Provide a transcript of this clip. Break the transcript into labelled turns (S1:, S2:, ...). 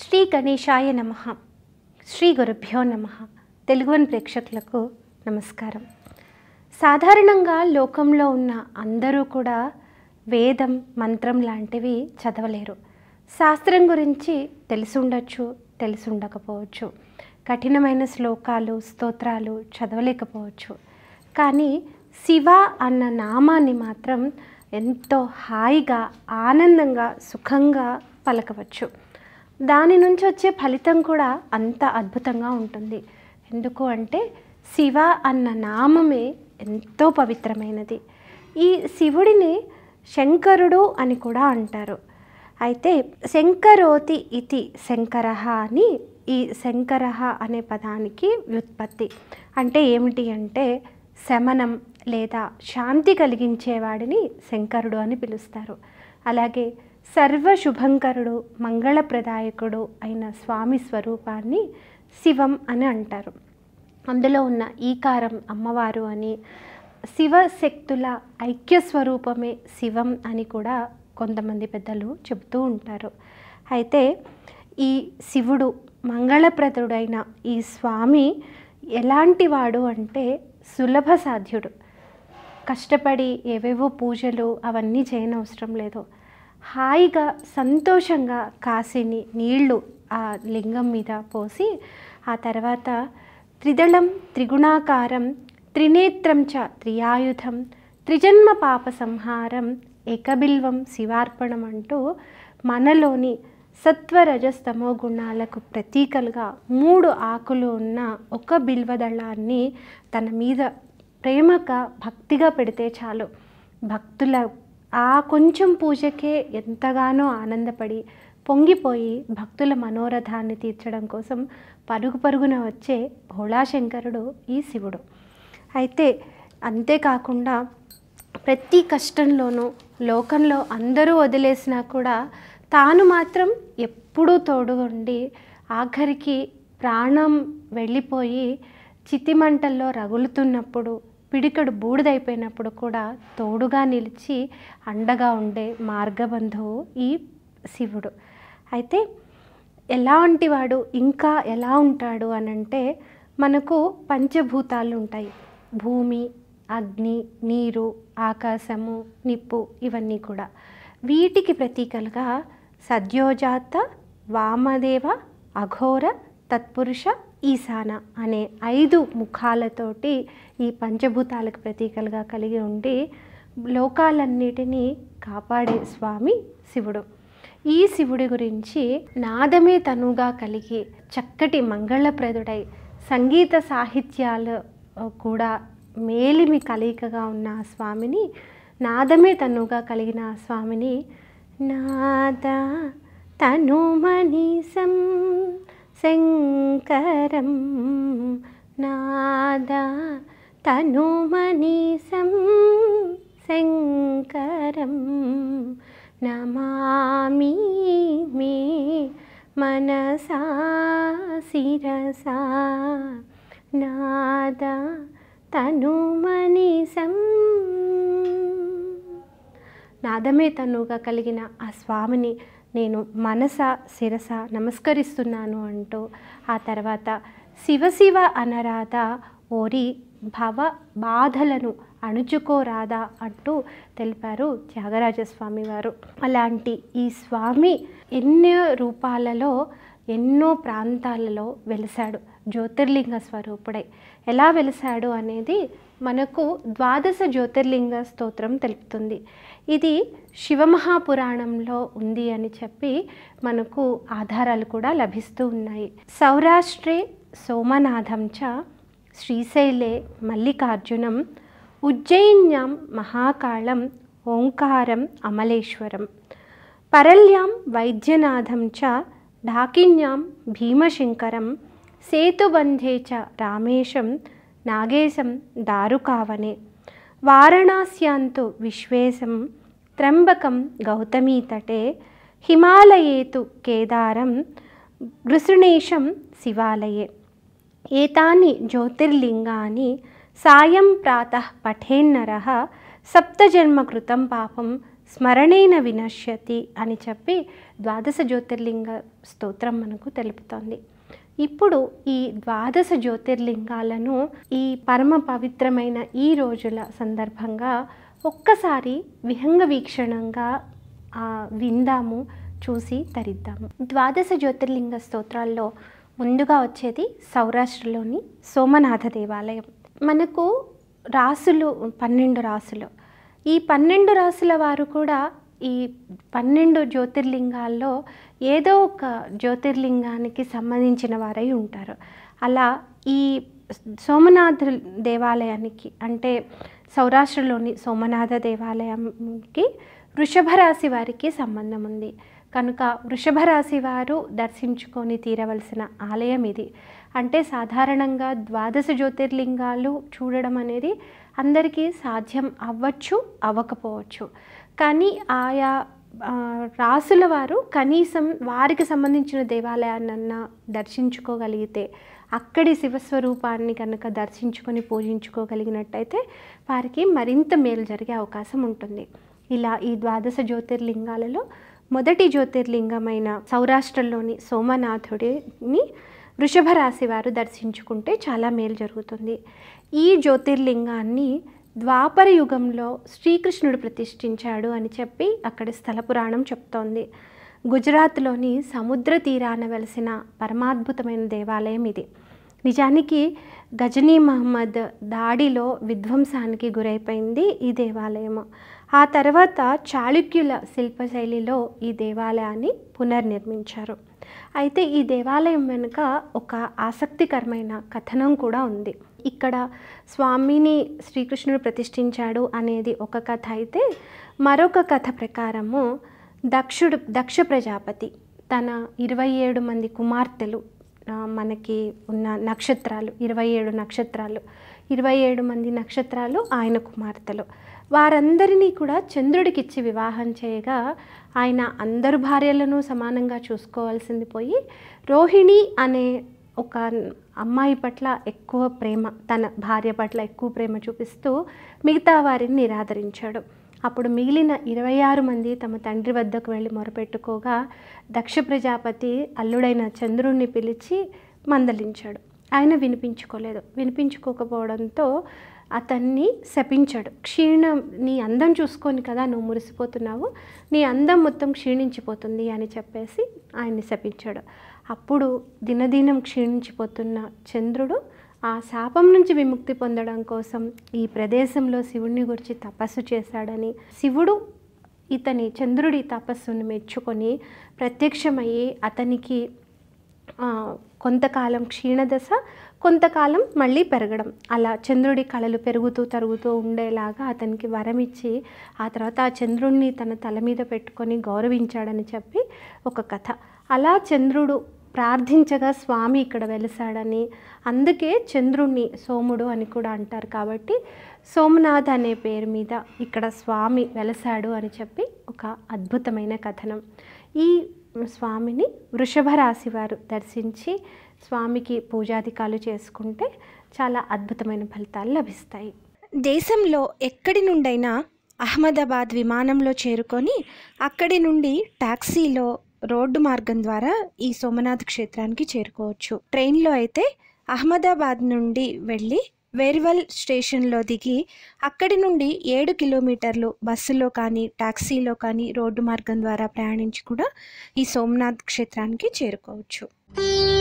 S1: శ్రీ గణేశాయ నమ శ్రీ గురుభ్యో నమ తెలుగువన్ ప్రేక్షకులకు నమస్కారం సాధారణంగా లోకంలో ఉన్న అందరూ కూడా వేదం మంత్రం లాంటివి చదవలేరు శాస్త్రం గురించి తెలిసి ఉండొచ్చు తెలిసి ఉండకపోవచ్చు కఠినమైన శ్లోకాలు స్తోత్రాలు చదవలేకపోవచ్చు కానీ శివ అన్న నామాన్ని మాత్రం ఎంతో హాయిగా ఆనందంగా సుఖంగా పలకవచ్చు దాని నుంచి వచ్చే ఫలితం కూడా అంత అద్భుతంగా ఉంటుంది ఎందుకు అంటే శివ అన్న నామమే ఎంతో పవిత్రమైనది ఈ శివుడిని శంకరుడు అని కూడా అంటారు అయితే శంకరోతి ఇతి శంకర అని ఈ శంకర అనే పదానికి వ్యుత్పత్తి అంటే ఏమిటి అంటే శమనం లేదా శాంతి కలిగించేవాడిని శంకరుడు అని పిలుస్తారు అలాగే సర్వశుభంకరుడు మంగళప్రదాయకుడు అయిన స్వామి స్వరూపాన్ని శివం అని అంటారు అందులో ఉన్న ఈకారం అమ్మవారు అని శివశక్తుల ఐక్య స్వరూపమే శివం అని కూడా కొంతమంది పెద్దలు చెబుతూ ఉంటారు అయితే ఈ శివుడు మంగళప్రదుడైన ఈ స్వామి ఎలాంటి వాడు అంటే సులభ సాధ్యుడు కష్టపడి ఏవేవో పూజలు అవన్నీ చేయనవసరం లేదు హాయిగా సంతోషంగా కాసిని నీళ్లు ఆ లింగం మీద పోసి ఆ తర్వాత త్రిదళం త్రిగుణాకారం త్రినేత్రం చ త్రియాయుధం త్రిజన్మ పాప సంహారం ఏకబిల్వం శివార్పణం అంటూ మనలోని సత్వరజస్తమో గుణాలకు ప్రతీకలుగా మూడు ఆకులు ఉన్న ఒక బిల్వదళాన్ని తన మీద ప్రేమగా భక్తిగా పెడితే చాలు భక్తుల ఆ కొంచెం పూజకే ఎంతగానో ఆనందపడి పొంగిపోయి భక్తుల మనోరథాన్ని తీర్చడం కోసం పరుగు పరుగున వచ్చే భోళాశంకరుడు ఈ శివుడు అయితే అంతేకాకుండా ప్రతి కష్టంలోనూ లోకంలో అందరూ వదిలేసినా కూడా తాను మాత్రం ఎప్పుడూ తోడుగుండి ఆఖరికి ప్రాణం వెళ్ళిపోయి చితిమంటల్లో రగులుతున్నప్పుడు పిడికడు బూడిదైపోయినప్పుడు కూడా తోడుగా నిలిచి అండగా ఉండే మార్గబంధువు ఈ శివుడు అయితే ఎలాంటి వాడు ఇంకా ఎలా ఉంటాడు అని అంటే మనకు పంచభూతాలు ఉంటాయి భూమి అగ్ని నీరు ఆకాశము నిప్పు ఇవన్నీ కూడా వీటికి ప్రతీకలుగా సద్యోజాత వామదేవ అఘోర తత్పురుష ఈశాన అనే ఐదు ముఖాలతోటి ఈ పంచభూతాలకు ప్రతీకలుగా కలిగి ఉండి లోకాలన్నిటినీ కాపాడే స్వామి శివుడు ఈ శివుడి గురించి నాదమే తనుగా కలిగి చక్కటి మంగళప్రదుడై సంగీత సాహిత్యాలు కూడా మేలిమి కలయికగా ఉన్న స్వామిని నాదమే తనుగా కలిగిన స్వామిని నాద తనుమనీసం శంకరం నాద తనుమనీసం శంకరం నమామి మే మనసా శిరసా నాద తనుమనీసం నాదమే తనుగా కలిగిన ఆ స్వామిని నేను మనస శిరస నమస్కరిస్తున్నాను అంటూ ఆ తర్వాత శివశివ అనరాధ ఓరి భవ బాధలను అణుచుకోరాదా అంటూ తెలిపారు త్యాగరాజస్వామి వారు అలాంటి ఈ స్వామి ఎన్నో రూపాలలో ఎన్నో ప్రాంతాలలో వెలిశాడు జ్యోతిర్లింగ స్వరూపుడై ఎలా వెలిశాడు అనేది మనకు ద్వాదశ జ్యోతిర్లింగ స్తోత్రం తెలుపుతుంది ఇది శివమహాపురాణంలో ఉంది అని చెప్పి మనకు ఆధారాలు కూడా లభిస్తూ ఉన్నాయి సౌరాష్ట్రే సోమనాథం చ శ్రీశైలే మల్లికార్జునం ఉజ్జయిన్యాం మహాకాళం ఓంకారం అమలేశ్వరం పరల్యాం వైద్యనాథం చ डाकिन्यां भीमशङ्करं सेतुबन्धे च रामेशं नागेशं दारुकावने वारणास्यान्तु विश्वेशं त्र्यम्बकं गौतमीतटे हिमालये तु केदारं गृसृणेशं शिवालये एतानि ज्योतिर्लिङ्गानि सायं प्रातः पठेन्नरः सप्तजन्मकृतं पापं స్మరణైన వినశ్యతి అని చెప్పి ద్వాదశ జ్యోతిర్లింగ స్తోత్రం మనకు తెలుపుతోంది ఇప్పుడు ఈ ద్వాదశ జ్యోతిర్లింగాలను ఈ పరమ పవిత్రమైన ఈ రోజుల సందర్భంగా ఒక్కసారి విహంగ వీక్షణంగా విందాము చూసి తరిద్దాము ద్వాదశ జ్యోతిర్లింగ స్తోత్రాల్లో ముందుగా వచ్చేది సౌరాష్ట్రలోని సోమనాథ దేవాలయం మనకు రాసులు పన్నెండు రాసులు ఈ పన్నెండు రాసుల వారు కూడా ఈ పన్నెండు జ్యోతిర్లింగాల్లో ఏదో ఒక జ్యోతిర్లింగానికి సంబంధించిన వారై ఉంటారు అలా ఈ సోమనాథ దేవాలయానికి అంటే సౌరాష్ట్రలోని సోమనాథ దేవాలయంకి వృషభ రాశి వారికి సంబంధం ఉంది కనుక వృషభ రాశి వారు దర్శించుకొని తీరవలసిన ఆలయం ఇది అంటే సాధారణంగా ద్వాదశ జ్యోతిర్లింగాలు చూడడం అనేది అందరికీ సాధ్యం అవ్వచ్చు అవ్వకపోవచ్చు కానీ ఆయా రాసుల వారు కనీసం వారికి సంబంధించిన దేవాలయాన్నన్నా దర్శించుకోగలిగితే అక్కడి శివస్వరూపాన్ని కనుక దర్శించుకొని పూజించుకోగలిగినట్టయితే వారికి మరింత మేలు జరిగే అవకాశం ఉంటుంది ఇలా ఈ ద్వాదశ జ్యోతిర్లింగాలలో మొదటి జ్యోతిర్లింగమైన సౌరాష్ట్రలోని సోమనాథుడిని వృషభ రాశి వారు దర్శించుకుంటే చాలా మేలు జరుగుతుంది ఈ జ్యోతిర్లింగాన్ని ద్వాపర యుగంలో శ్రీకృష్ణుడు ప్రతిష్ఠించాడు అని చెప్పి అక్కడ స్థల పురాణం చెప్తోంది గుజరాత్లోని సముద్ర తీరాన వెలిసిన పరమాద్భుతమైన దేవాలయం ఇది నిజానికి గజనీ మహమ్మద్ దాడిలో విధ్వంసానికి గురైపోయింది ఈ దేవాలయం ఆ తర్వాత చాళుక్యుల శిల్పశైలిలో ఈ దేవాలయాన్ని పునర్నిర్మించారు అయితే ఈ దేవాలయం వెనుక ఒక ఆసక్తికరమైన కథనం కూడా ఉంది ఇక్కడ స్వామిని శ్రీకృష్ణుడు ప్రతిష్ఠించాడు అనేది ఒక కథ అయితే మరొక కథ ప్రకారము దక్షుడు దక్ష ప్రజాపతి తన ఇరవై ఏడు మంది కుమార్తెలు మనకి ఉన్న నక్షత్రాలు ఇరవై ఏడు నక్షత్రాలు ఇరవై ఏడు మంది నక్షత్రాలు ఆయన కుమార్తెలు వారందరినీ కూడా చంద్రుడికిచ్చి వివాహం చేయగా ఆయన అందరు భార్యలను సమానంగా చూసుకోవాల్సింది పోయి రోహిణి అనే ఒక అమ్మాయి పట్ల ఎక్కువ ప్రేమ తన భార్య పట్ల ఎక్కువ ప్రేమ చూపిస్తూ మిగతా వారిని నిరాదరించాడు అప్పుడు మిగిలిన ఇరవై ఆరు మంది తమ తండ్రి వద్దకు వెళ్ళి మొరపెట్టుకోగా దక్ష ప్రజాపతి అల్లుడైన చంద్రుణ్ణి పిలిచి మందలించాడు ఆయన వినిపించుకోలేదు వినిపించుకోకపోవడంతో అతన్ని శపించాడు క్షీణం నీ అందం చూసుకొని కదా నువ్వు మురిసిపోతున్నావు నీ అందం మొత్తం క్షీణించిపోతుంది అని చెప్పేసి ఆయన్ని శపించాడు అప్పుడు దినదినం క్షీణించిపోతున్న చంద్రుడు ఆ శాపం నుంచి విముక్తి పొందడం కోసం ఈ ప్రదేశంలో శివుడిని గురించి తపస్సు చేశాడని శివుడు ఇతని చంద్రుడి తపస్సును మెచ్చుకొని ప్రత్యక్షమయ్యి అతనికి కొంతకాలం క్షీణదశ కొంతకాలం మళ్ళీ పెరగడం అలా చంద్రుడి కళలు పెరుగుతూ తరుగుతూ ఉండేలాగా అతనికి వరం ఇచ్చి ఆ తర్వాత ఆ చంద్రుడిని తన తల మీద పెట్టుకొని గౌరవించాడని చెప్పి ఒక కథ అలా చంద్రుడు ప్రార్థించగా స్వామి ఇక్కడ వెలిసాడని అందుకే చంద్రుణ్ణి సోముడు అని కూడా అంటారు కాబట్టి సోమనాథ్ అనే పేరు మీద ఇక్కడ స్వామి వెలసాడు అని చెప్పి ఒక అద్భుతమైన కథనం ఈ స్వామిని వృషభ రాశి వారు దర్శించి స్వామికి పూజాధికాలు చేసుకుంటే చాలా అద్భుతమైన ఫలితాలు లభిస్తాయి దేశంలో ఎక్కడి నుండైనా అహ్మదాబాద్ విమానంలో చేరుకొని అక్కడి నుండి ట్యాక్సీలో రోడ్డు మార్గం ద్వారా ఈ సోమనాథ్ క్షేత్రానికి చేరుకోవచ్చు ట్రైన్లో అయితే అహ్మదాబాద్ నుండి వెళ్ళి వెరివల్ స్టేషన్లో దిగి అక్కడి నుండి ఏడు కిలోమీటర్లు బస్సులో కానీ ట్యాక్సీలో కానీ రోడ్డు మార్గం ద్వారా ప్రయాణించి కూడా ఈ సోమనాథ్ క్షేత్రానికి చేరుకోవచ్చు